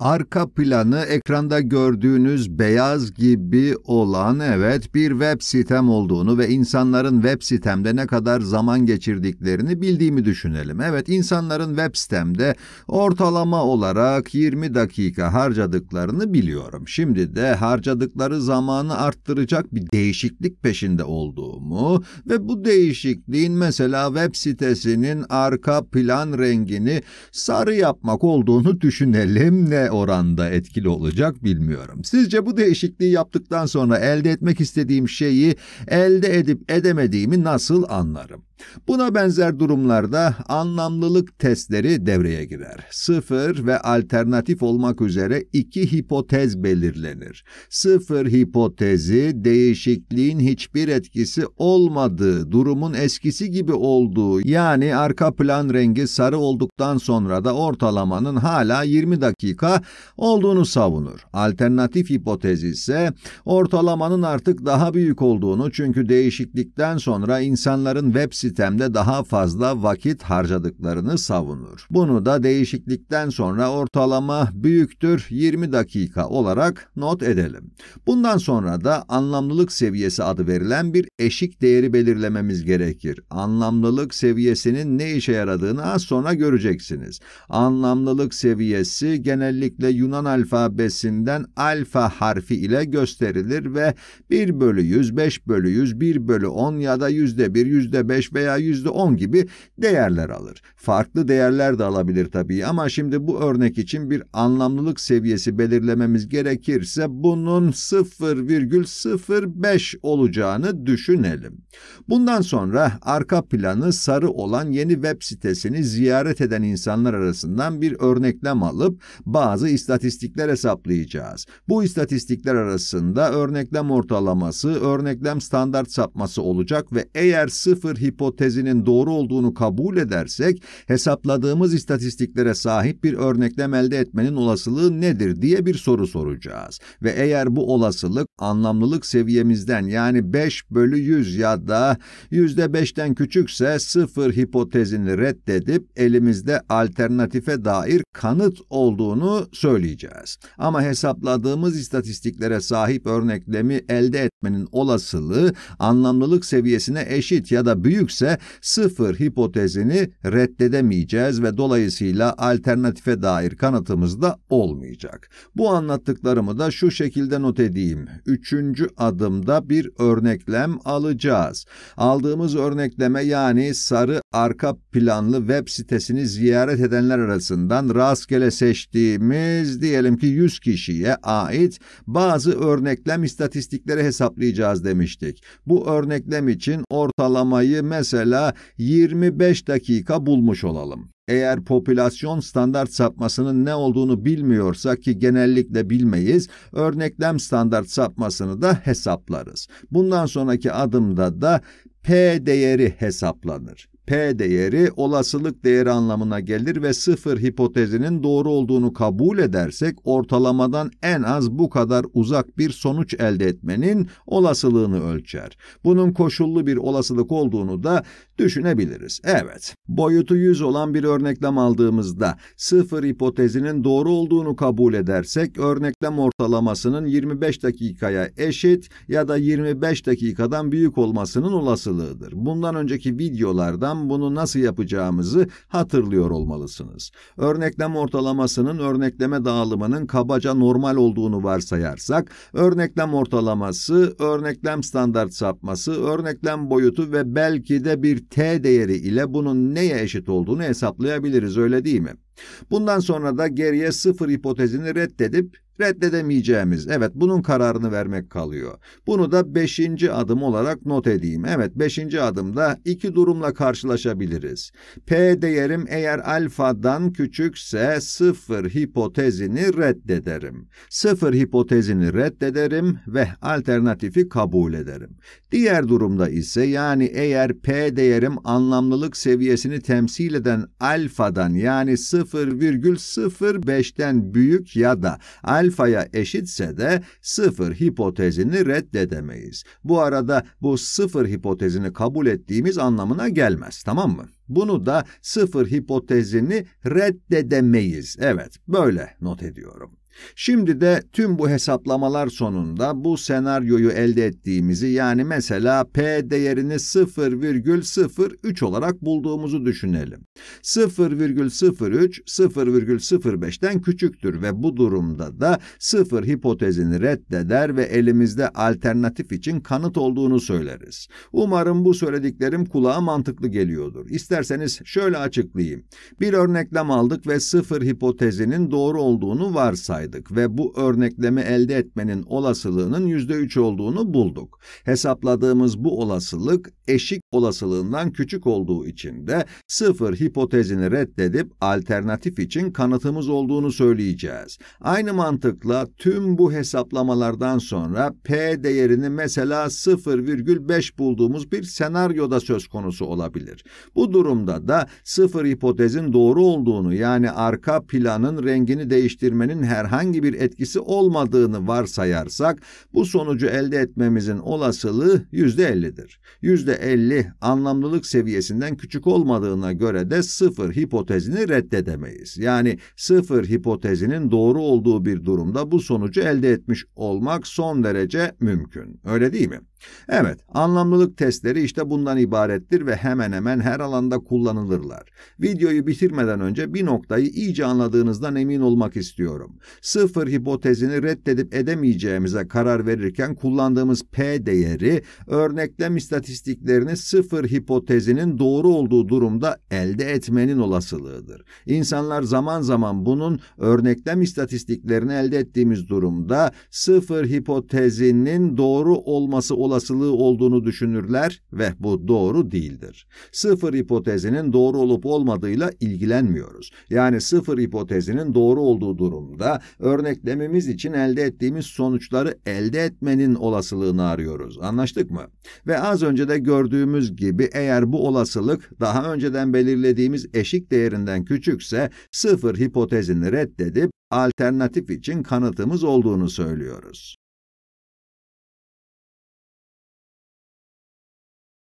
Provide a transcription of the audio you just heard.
Arka planı ekranda gördüğünüz beyaz gibi olan evet bir web sitem olduğunu ve insanların web sitemde ne kadar zaman geçirdiklerini bildiğimi düşünelim. Evet insanların web sitemde ortalama olarak 20 dakika harcadıklarını biliyorum. Şimdi de harcadıkları zamanı arttıracak bir değişiklik peşinde olduğumu ve bu değişikliğin mesela web sitesinin arka plan rengini sarı yapmak olduğunu düşünelim ne oranda etkili olacak bilmiyorum. Sizce bu değişikliği yaptıktan sonra elde etmek istediğim şeyi elde edip edemediğimi nasıl anlarım? Buna benzer durumlarda anlamlılık testleri devreye girer. Sıfır ve alternatif olmak üzere iki hipotez belirlenir. Sıfır hipotezi değişikliğin hiçbir etkisi olmadığı, durumun eskisi gibi olduğu yani arka plan rengi sarı olduktan sonra da ortalamanın hala 20 dakika olduğunu savunur. Alternatif hipotez ise ortalamanın artık daha büyük olduğunu çünkü değişiklikten sonra insanların web sitemde daha fazla vakit harcadıklarını savunur. Bunu da değişiklikten sonra ortalama büyüktür 20 dakika olarak not edelim. Bundan sonra da anlamlılık seviyesi adı verilen bir eşik değeri belirlememiz gerekir. Anlamlılık seviyesinin ne işe yaradığını az sonra göreceksiniz. Anlamlılık seviyesi genellikle genellikle Yunan alfabesinden alfa harfi ile gösterilir ve 1 bölü 100, 5 bölü 100, 1 bölü 10 ya da yüzde bir, yüzde beş veya yüzde on gibi değerler alır. Farklı değerler de alabilir tabii ama şimdi bu örnek için bir anlamlılık seviyesi belirlememiz gerekirse bunun 0,05 olacağını düşünelim. Bundan sonra arka planı sarı olan yeni web sitesini ziyaret eden insanlar arasından bir örneklem alıp bazı bazı istatistikler hesaplayacağız. Bu istatistikler arasında örneklem ortalaması, örneklem standart sapması olacak ve eğer sıfır hipotezinin doğru olduğunu kabul edersek hesapladığımız istatistiklere sahip bir örneklem elde etmenin olasılığı nedir diye bir soru soracağız. Ve eğer bu olasılık anlamlılık seviyemizden yani 5 bölü 100 ya da %5'ten küçükse sıfır hipotezini reddedip elimizde alternatife dair kanıt olduğunu söyleyeceğiz. Ama hesapladığımız istatistiklere sahip örneklemi elde etmenin olasılığı anlamlılık seviyesine eşit ya da büyükse sıfır hipotezini reddedemeyeceğiz ve dolayısıyla alternatife dair kanıtımız da olmayacak. Bu anlattıklarımı da şu şekilde not edeyim. Üçüncü adımda bir örneklem alacağız. Aldığımız örnekleme yani sarı arka planlı web sitesini ziyaret edenler arasından rastgele seçtiğim hedefimiz diyelim ki 100 kişiye ait bazı örneklem istatistikleri hesaplayacağız demiştik. Bu örneklem için ortalamayı mesela 25 dakika bulmuş olalım. Eğer popülasyon standart sapmasının ne olduğunu bilmiyorsak ki genellikle bilmeyiz, örneklem standart sapmasını da hesaplarız. Bundan sonraki adımda da P değeri hesaplanır. P değeri olasılık değeri anlamına gelir ve sıfır hipotezinin doğru olduğunu kabul edersek ortalamadan en az bu kadar uzak bir sonuç elde etmenin olasılığını ölçer. Bunun koşullu bir olasılık olduğunu da düşünebiliriz. Evet, boyutu 100 olan bir örneklem aldığımızda sıfır hipotezinin doğru olduğunu kabul edersek örneklem ortalamasının 25 dakikaya eşit ya da 25 dakikadan büyük olmasının olasılığıdır. Bundan önceki videolardan tam bunu nasıl yapacağımızı hatırlıyor olmalısınız. Örneklem ortalamasının örnekleme dağılımının kabaca normal olduğunu varsayarsak, örneklem ortalaması, örneklem standart sapması, örneklem boyutu ve belki de bir t değeri ile bunun neye eşit olduğunu hesaplayabiliriz öyle değil mi? Bundan sonra da geriye sıfır hipotezini reddedip reddedemeyeceğimiz, evet bunun kararını vermek kalıyor. Bunu da beşinci adım olarak not edeyim. Evet beşinci adımda iki durumla karşılaşabiliriz. P değerim eğer alfadan küçükse sıfır hipotezini reddederim. Sıfır hipotezini reddederim ve alternatifi kabul ederim. Diğer durumda ise yani eğer P değerim anlamlılık seviyesini temsil eden alfadan yani 0,05'ten büyük ya da alfa alfaya eşitse de sıfır hipotezini reddedemeyiz. Bu arada bu sıfır hipotezini kabul ettiğimiz anlamına gelmez, tamam mı? Bunu da sıfır hipotezini reddedemeyiz. Evet, böyle not ediyorum. Şimdi de tüm bu hesaplamalar sonunda bu senaryoyu elde ettiğimizi yani mesela P değerini 0,03 olarak bulduğumuzu düşünelim. 0,03 0,05'ten küçüktür ve bu durumda da 0 hipotezini reddeder ve elimizde alternatif için kanıt olduğunu söyleriz. Umarım bu söylediklerim kulağa mantıklı geliyordur. İsterseniz şöyle açıklayayım. Bir örneklem aldık ve 0 hipotezinin doğru olduğunu varsaydık yapsaydık ve bu örnekleme elde etmenin olasılığının %3 olduğunu bulduk. Hesapladığımız bu olasılık eşik olasılığından küçük olduğu için de sıfır hipotezini reddedip alternatif için kanıtımız olduğunu söyleyeceğiz. Aynı mantıkla tüm bu hesaplamalardan sonra P değerini mesela 0,5 bulduğumuz bir senaryoda söz konusu olabilir. Bu durumda da sıfır hipotezin doğru olduğunu yani arka planın rengini değiştirmenin herhangi herhangi bir etkisi olmadığını varsayarsak bu sonucu elde etmemizin olasılığı %50'dir. %50 anlamlılık seviyesinden küçük olmadığına göre de sıfır hipotezini reddedemeyiz. Yani sıfır hipotezinin doğru olduğu bir durumda bu sonucu elde etmiş olmak son derece mümkün. Öyle değil mi? Evet, anlamlılık testleri işte bundan ibarettir ve hemen hemen her alanda kullanılırlar. Videoyu bitirmeden önce bir noktayı iyice anladığınızdan emin olmak istiyorum sıfır hipotezini reddedip edemeyeceğimize karar verirken kullandığımız P değeri örneklem istatistiklerini sıfır hipotezinin doğru olduğu durumda elde etmenin olasılığıdır. İnsanlar zaman zaman bunun örneklem istatistiklerini elde ettiğimiz durumda sıfır hipotezinin doğru olması olasılığı olduğunu düşünürler ve bu doğru değildir. Sıfır hipotezinin doğru olup olmadığıyla ilgilenmiyoruz. Yani sıfır hipotezinin doğru olduğu durumda örneklememiz için elde ettiğimiz sonuçları elde etmenin olasılığını arıyoruz. Anlaştık mı? Ve az önce de gördüğümüz gibi eğer bu olasılık daha önceden belirlediğimiz eşik değerinden küçükse sıfır hipotezini reddedip alternatif için kanıtımız olduğunu söylüyoruz.